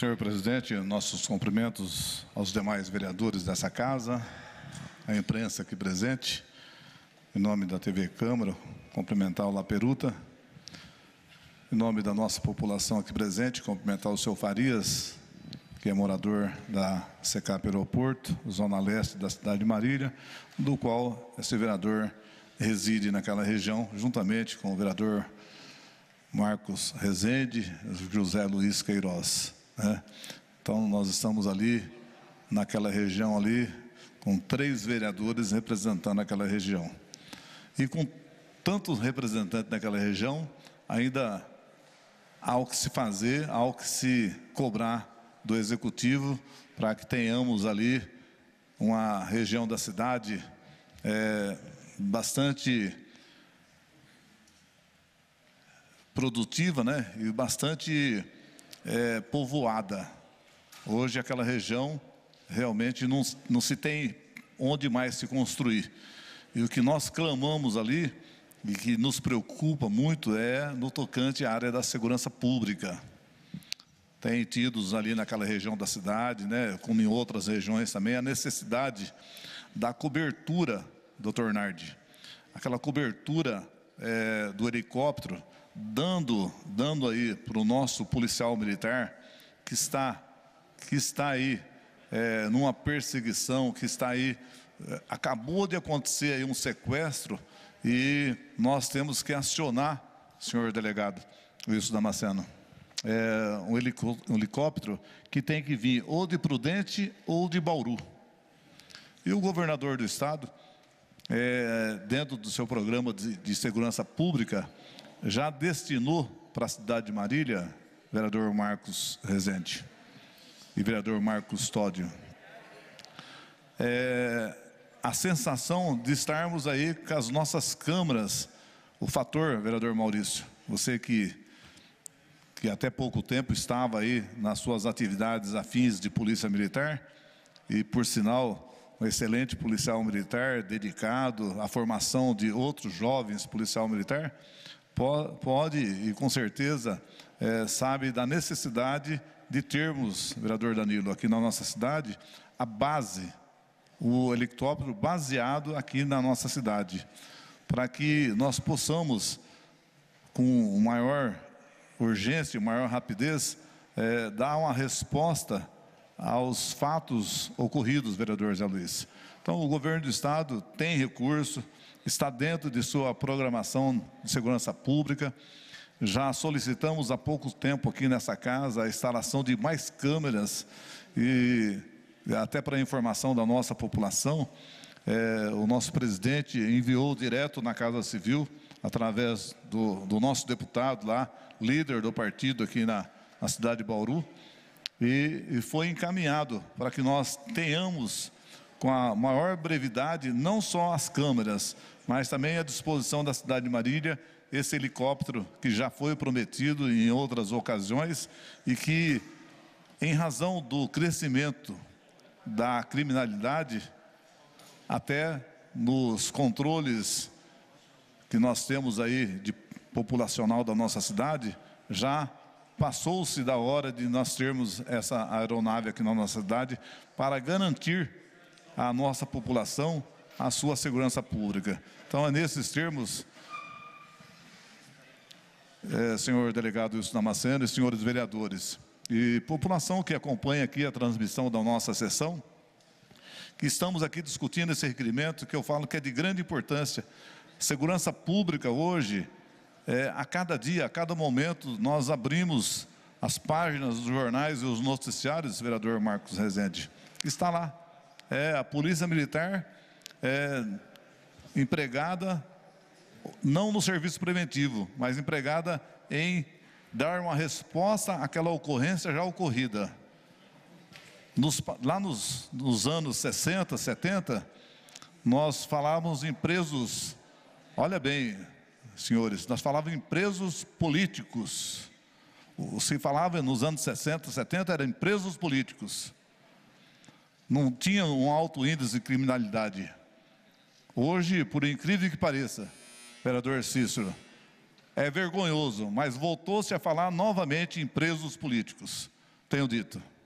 Senhor presidente, nossos cumprimentos aos demais vereadores dessa casa, à imprensa aqui presente, em nome da TV Câmara, cumprimentar o La Peruta, em nome da nossa população aqui presente, cumprimentar o seu Farias, que é morador da SECAP Aeroporto, zona leste da cidade de Marília, do qual esse vereador reside naquela região, juntamente com o vereador Marcos Rezende, José Luiz Queiroz. Né? Então, nós estamos ali, naquela região ali, com três vereadores representando aquela região. E com tantos representantes daquela região, ainda há o que se fazer, há o que se cobrar do executivo para que tenhamos ali uma região da cidade é, bastante produtiva né? e bastante é, povoada. Hoje aquela região realmente não, não se tem onde mais se construir. E o que nós clamamos ali, e que nos preocupa muito, é no tocante à área da segurança pública. Tem tido ali naquela região da cidade, né, como em outras regiões também, a necessidade da cobertura, doutor Nardi. Aquela cobertura é, do helicóptero, dando, dando aí para o nosso policial militar que está, que está aí é, numa perseguição, que está aí é, acabou de acontecer aí um sequestro e nós temos que acionar, senhor delegado Wilson Damasceno, é, um, helicó um helicóptero que tem que vir ou de Prudente ou de Bauru. E o governador do estado é, dentro do seu programa de, de segurança pública, já destinou para a cidade de Marília, vereador Marcos Rezende e vereador Marcos Tódio. É, a sensação de estarmos aí com as nossas câmaras, o fator, vereador Maurício, você que, que até pouco tempo estava aí nas suas atividades afins de polícia militar, e por sinal, um excelente policial militar, dedicado à formação de outros jovens policial militar, pode e com certeza é, sabe da necessidade de termos, vereador Danilo, aqui na nossa cidade, a base, o helicóptero baseado aqui na nossa cidade, para que nós possamos, com maior urgência, maior rapidez, é, dar uma resposta aos fatos ocorridos, vereador Zé Luiz. Então, o governo do Estado tem recurso, está dentro de sua programação de segurança pública. Já solicitamos há pouco tempo aqui nessa casa a instalação de mais câmeras e até para informação da nossa população, é, o nosso presidente enviou direto na Casa Civil, através do, do nosso deputado lá, líder do partido aqui na, na cidade de Bauru, e, e foi encaminhado para que nós tenhamos com a maior brevidade não só as câmeras, mas também à disposição da cidade de Marília esse helicóptero que já foi prometido em outras ocasiões e que, em razão do crescimento da criminalidade, até nos controles que nós temos aí de populacional da nossa cidade, já passou-se da hora de nós termos essa aeronave aqui na nossa cidade para garantir à nossa população a sua segurança pública. Então, é nesses termos, é, senhor delegado Wilson Damasceno e senhores vereadores, e população que acompanha aqui a transmissão da nossa sessão, que estamos aqui discutindo esse requerimento que eu falo que é de grande importância. Segurança pública hoje é, a cada dia, a cada momento, nós abrimos as páginas dos jornais e os noticiários, vereador Marcos Rezende. Está lá. É, a Polícia Militar é, empregada, não no serviço preventivo, mas empregada em dar uma resposta àquela ocorrência já ocorrida. Nos, lá nos, nos anos 60, 70, nós falávamos em presos, olha bem, senhores, nós falávamos em presos políticos. O, se falava nos anos 60, 70, eram presos políticos. Não tinha um alto índice de criminalidade. Hoje, por incrível que pareça, vereador Cícero, é vergonhoso, mas voltou-se a falar novamente em presos políticos. Tenho dito.